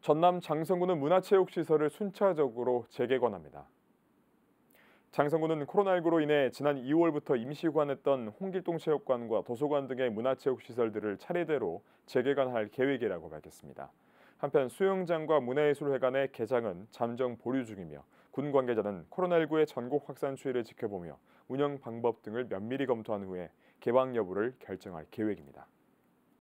전남 장성군은 문화체육시설을 순차적으로 재개관합니다. 장성구는 코로나19로 인해 지난 2월부터 임시관했던 홍길동 체육관과 도서관 등의 문화체육시설들을 차례대로 재개관할 계획이라고 밝혔습니다. 한편 수영장과 문화예술회관의 개장은 잠정 보류 중이며 군 관계자는 코로나19의 전국 확산 추이를 지켜보며 운영 방법 등을 면밀히 검토한 후에 개방 여부를 결정할 계획입니다.